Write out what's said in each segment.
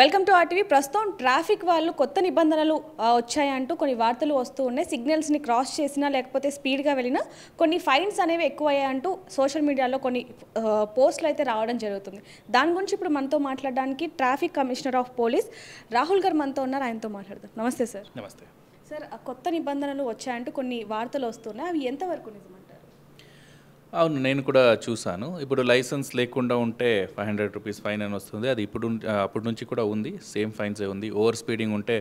Welcome to RTV ప్రస్తుతం traffic వాళ్ళు కొత్త నిబంధనలు వచ్చాయంటూ కొన్ని వార్తలు వస్తూ ఉన్నాయి సిగ్నల్స్ని క్రాస్ చేసినా లేకపోతే స్పీడ్గా వెళ్ళినా కొన్ని ఫైన్స్ అనేవి ఎక్కువయ్యాయంటూ సోషల్ మీడియాలో కొన్ని పోస్టులు అయితే రావడం జరుగుతుంది దాని గురించి ఇప్పుడు మనతో మాట్లాడడానికి traffic commissioner of police Rahul గారు మనతో ఉన్నారు ఆయనతో మాట్లాడదాం నమస్తే సార్ నమస్తే సార్ కొత్త నిబంధనలు వచ్చాయంటూ కొన్ని వార్తలు వస్తున్నాయి అవి ఎంతవరకు నిజం అవును నేను కూడా చూశాను ఇప్పుడు లైసెన్స్ లేకుండా ఉంటే ఫైవ్ హండ్రెడ్ రూపీస్ ఫైన్ అని వస్తుంది అది ఇప్పుడు అప్పటి నుంచి కూడా ఉంది సేమ్ ఫైన్సే ఉంది ఓవర్ స్పీడింగ్ ఉంటే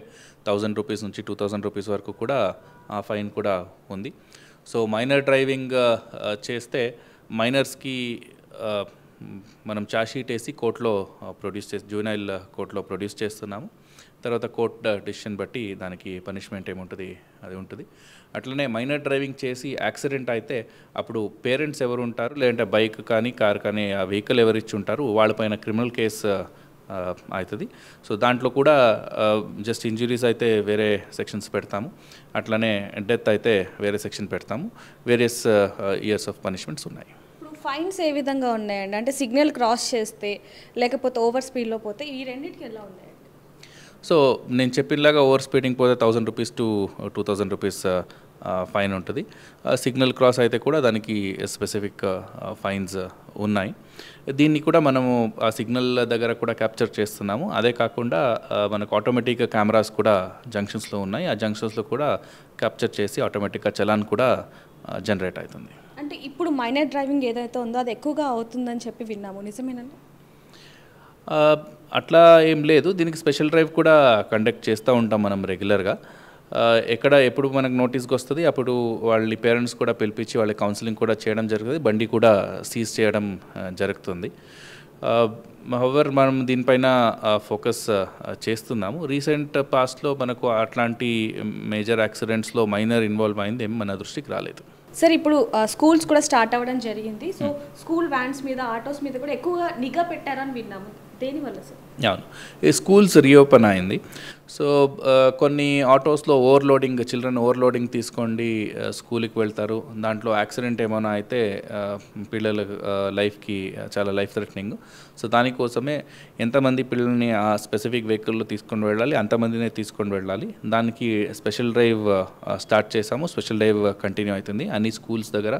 థౌజండ్ రూపీస్ నుంచి టూ థౌజండ్ రూపీస్ వరకు కూడా ఆ ఫైన్ కూడా ఉంది సో మైనర్ డ్రైవింగ్ చేస్తే మైనర్స్కి మనం చార్జ్షీట్ వేసి కోర్టులో ప్రొడ్యూస్ చేసి జూనైల్ కోర్టులో ప్రొడ్యూస్ చేస్తున్నాము తర్వాత కోర్ట్ డిసిషన్ బట్టి దానికి పనిష్మెంట్ ఏముంటుంది అది ఉంటుంది అట్లనే మైనర్ డ్రైవింగ్ చేసి యాక్సిడెంట్ అయితే అప్పుడు పేరెంట్స్ ఎవరు ఉంటారు లేదంటే బైక్ కానీ కార్ కానీ ఆ వెహికల్ ఎవరు ఇచ్చి ఉంటారు వాళ్ళపైన క్రిమినల్ కేసు అవుతుంది సో దాంట్లో కూడా జస్ట్ ఇంజురీస్ అయితే వేరే సెక్షన్స్ పెడతాము అట్లనే డెత్ అయితే వేరే సెక్షన్ పెడతాము వేరియస్ ఇయర్స్ ఆఫ్ పనిష్మెంట్స్ ఉన్నాయి ఫైన్స్ ఏ విధంగా ఉన్నాయండి అంటే సిగ్నల్ క్రాస్ చేస్తే లేకపోతే ఓవర్ స్పీడ్లో పోతే ఈ రెండింటికి ఎలా ఉన్నాయండి సో నేను చెప్పినలాగా ఓవర్ స్పీడింగ్ పోతే thousand rupees to two thousand rupees fine ఉంటుంది సిగ్నల్ క్రాస్ అయితే కూడా దానికి స్పెసిఫిక్ ఫైన్స్ ఉన్నాయి దీన్ని కూడా మనము ఆ సిగ్నల్ దగ్గర కూడా క్యాప్చర్ చేస్తున్నాము అదే కాకుండా మనకు ఆటోమేటిక్ కెమెరాస్ కూడా జంక్షన్స్లో ఉన్నాయి ఆ జంక్షన్స్లో కూడా క్యాప్చర్ చేసి ఆటోమేటిక్గా చలాన్ కూడా జనరేట్ అవుతుంది అంటే ఇప్పుడు మైనర్ డ్రైవింగ్ ఏదైతే ఉందో అది ఎక్కువగా అవుతుందని చెప్పి విన్నాము నిజమేనండి అట్లా ఏం లేదు దీనికి స్పెషల్ డ్రైవ్ కూడా కండక్ట్ చేస్తూ ఉంటాం మనం రెగ్యులర్గా ఎక్కడ ఎప్పుడు మనకు నోటీస్కి వస్తుంది అప్పుడు వాళ్ళ పేరెంట్స్ కూడా పిలిపించి వాళ్ళ కౌన్సిలింగ్ కూడా చేయడం జరుగుతుంది బండి కూడా సీజ్ చేయడం జరుగుతుంది హవర్ మనం దీనిపైన ఫోకస్ చేస్తున్నాము రీసెంట్ పాస్ట్లో మనకు అట్లాంటి మేజర్ యాక్సిడెంట్స్లో మైనర్ ఇన్వాల్వ్ అయింది ఏం మన దృష్టికి రాలేదు సార్ ఇప్పుడు స్కూల్స్ కూడా స్టార్ట్ అవ్వడం జరిగింది సో hmm. స్కూల్ వ్యాన్స్ మీద ఆటోస్ మీద కూడా ఎక్కువగా నిఘా పెట్టారని విన్నాము దేనివల్ల సార్ అవును ఈ స్కూల్స్ రీఓపెన్ అయింది సో కొన్ని ఆటోస్లో ఓవర్లోడింగ్ చిల్డ్రన్ ఓవర్లోడింగ్ తీసుకోండి స్కూల్కి వెళ్తారు దాంట్లో యాక్సిడెంట్ ఏమైనా అయితే పిల్లల లైఫ్కి చాలా లైఫ్ థ్రెటనింగ్ సో దానికోసమే ఎంతమంది పిల్లల్ని ఆ స్పెసిఫిక్ వెహికల్లో తీసుకొని వెళ్ళాలి అంతమందినే తీసుకొని వెళ్ళాలి దానికి స్పెషల్ డ్రైవ్ స్టార్ట్ చేసాము స్పెషల్ డ్రైవ్ కంటిన్యూ అవుతుంది అన్ని స్కూల్స్ దగ్గర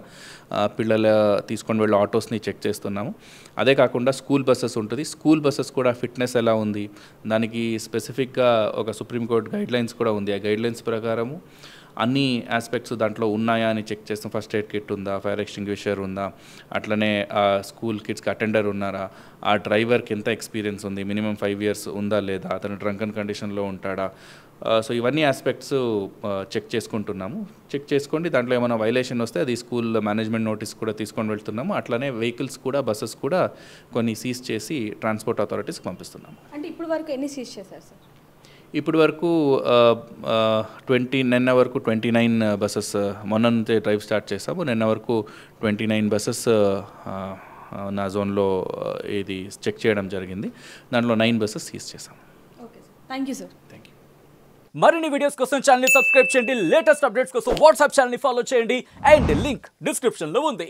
పిల్లల తీసుకొని వెళ్ళే ఆటోస్ని చెక్ చేస్తున్నాము అదే కాకుండా స్కూల్ బస్సెస్ ఉంటుంది స్కూల్ బస్సెస్ కూడా ఫిట్నెస్ ఫిట్నెస్ ఎలా ఉంది దానికి స్పెసిఫిక్గా ఒక సుప్రీంకోర్టు గైడ్లైన్స్ కూడా ఉంది ఆ గైడ్లైన్స్ ప్రకారము అన్ని ఆస్పెక్ట్స్ దాంట్లో ఉన్నాయా అని చెక్ చేస్తాం ఫస్ట్ ఎయిడ్ కిట్ ఉందా ఫైర్ ఎక్స్టింగ్విషర్ ఉందా అట్లనే స్కూల్ కిడ్స్కి అటెండర్ ఉన్నారా ఆ డ్రైవర్కి ఎంత ఎక్స్పీరియన్స్ ఉంది మినిమం ఫైవ్ ఇయర్స్ ఉందా లేదా అతను డ్రంకన్ కండిషన్లో ఉంటాడా సో ఇవన్నీ ఆస్పెక్ట్స్ చెక్ చేసుకుంటున్నాము చెక్ చేసుకోండి దాంట్లో ఏమైనా వైలేషన్ వస్తే అది స్కూల్ మేనేజ్మెంట్ నోటీస్ కూడా తీసుకొని వెళ్తున్నాము అట్లనే వెహికల్స్ కూడా బస్సెస్ కూడా కొన్ని సీజ్ చేసి ట్రాన్స్పోర్ట్ అథారిటీస్కి పంపిస్తున్నాము అంటే ఇప్పుడు వరకు ఎన్ని సీజ్ చేశారు సార్ ఇప్పటి వరకు ట్వంటీ నిన్న వరకు ట్వంటీ నైన్ బస్సెస్ మొన్న నుంచి డ్రైవ్ స్టార్ట్ చేసాము నిన్న వరకు ట్వంటీ నైన్ బస్సెస్ నా జోన్లో ఇది చెక్ చేయడం జరిగింది దాంట్లో నైన్ బస్సెస్ సీజ్ చేశాము thank you sir thank you మరిన్ని వీడియోస్ కోసం ఛానల్ సబ్స్క్రైబ్ చేయండి లేటెస్ట్ అప్డేట్స్ కోసం వాట్సాప్ ఛానల్ని ఫాలో చేయండి అండ్ లింక్ డిస్క్రిప్షన్లో ఉంది